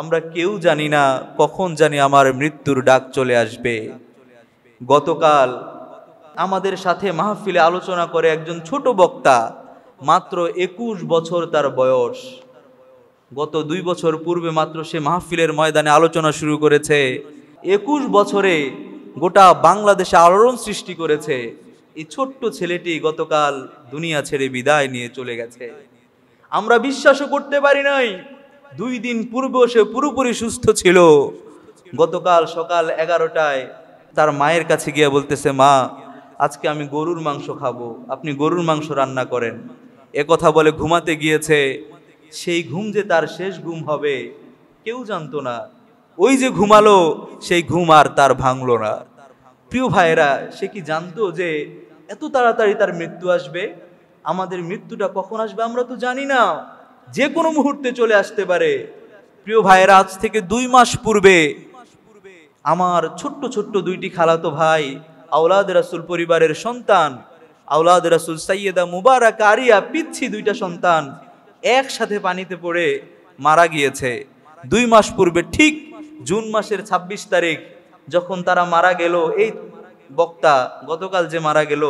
আমরা কেউ জানি না কখন জানি আমার মৃত্যুর ডাক চলে আসবে গতকাল আমাদের সাথে মাহফিলে আলোচনা করে একজন ছোট বক্তা মাত্র একুশ বছর তার বয়স গত দুই বছর পূর্বে মাত্র সে মাহফিলের ময়দানে আলোচনা শুরু করেছে একুশ বছরে গোটা বাংলাদেশে আলোড়ন সৃষ্টি করেছে এই ছোট্ট ছেলেটি গতকাল দুনিয়া ছেড়ে বিদায় নিয়ে চলে গেছে আমরা বিশ্বাসও করতে পারি নাই দুই দিন পূর্বে সে পুরোপুরি সুস্থ ছিল গতকাল সকাল এগারোটায় তার মায়ের কাছে গিয়ে বলতেছে মা আজকে আমি গরুর মাংস খাবো আপনি গরুর মাংস রান্না করেন এ কথা বলে ঘুমাতে গিয়েছে সেই ঘুম যে তার শেষ ঘুম হবে কেউ জানতো না ওই যে ঘুমালো সেই ঘুম আর তার ভাঙল না প্রিয় ভাইয়েরা সে কি জানতো যে এত তাড়াতাড়ি তার মৃত্যু আসবে আমাদের মৃত্যুটা কখন আসবে আমরা তো জানি না যে কোনো মুহূর্তে চলে আসতে পারে প্রিয় ভাইয়েরা আজ থেকে দুই মাস পূর্বে আমার ছোট্ট ছোট্ট দুইটি খালাতো ভাই আওলাদ রাসুল পরিবারের সন্তান আওলাদ রাসুল সাইয়েদা মুবারক আরিয়া পিচ্ছি দুইটা সন্তান একসাথে পানিতে পড়ে মারা গিয়েছে দুই মাস পূর্বে ঠিক জুন মাসের ২৬ তারিখ যখন তারা মারা গেল এই বক্তা গতকাল যে মারা গেল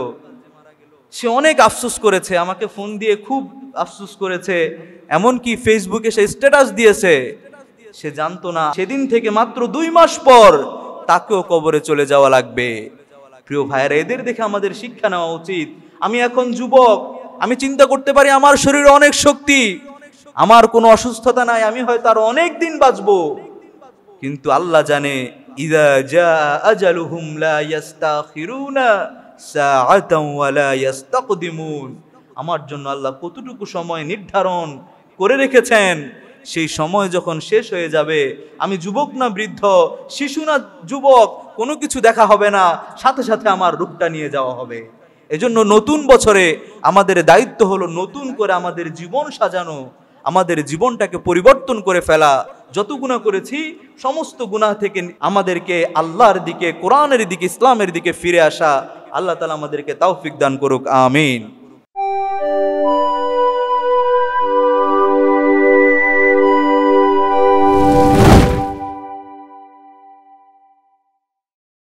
সে অনেক আফসোস করেছে আমাকে ফোন দিয়ে খুব আফসোস করেছে এমনকি ফেসবুকে সে স্ট্যাটাস দিয়েছে সে জানতো না সেদিন থেকে মাত্র দুই মাস পর তাকেও কবরে চলে যাওয়া লাগবে প্রিয় ভাইয়েরা এদের দেখে আমাদের শিক্ষা নেওয়া উচিত আমি এখন যুবক আমি চিন্তা করতে পারি আমার শরীরে অনেক শক্তি আমার কোনো অসুস্থতা নাই আমি হয়তো আর অনেক দিন বাঁচবো কিন্তু আল্লাহ জানে ইদা আজালু হুমলা ইয়াস্তা ইয়াস্তাখিরুনা আমার জন্য আল্লাহ কতটুকু সময় নির্ধারণ করে রেখেছেন সেই সময় যখন শেষ হয়ে যাবে আমি যুবক না বৃদ্ধ শিশু না যুবক কোনো কিছু দেখা হবে না সাথে সাথে আমার রূপটা নিয়ে যাওয়া হবে এজন্য নতুন বছরে আমাদের দায়িত্ব হলো নতুন করে আমাদের জীবন সাজানো আমাদের জীবনটাকে পরিবর্তন করে ফেলা যত গুণা করেছি সমস্ত গুণা থেকে আমাদেরকে আল্লাহর দিকে কোরআনের দিকে ইসলামের দিকে ফিরে আসা আল্লাহ তালা আমাদেরকে তাওফিক দান করুক আমিন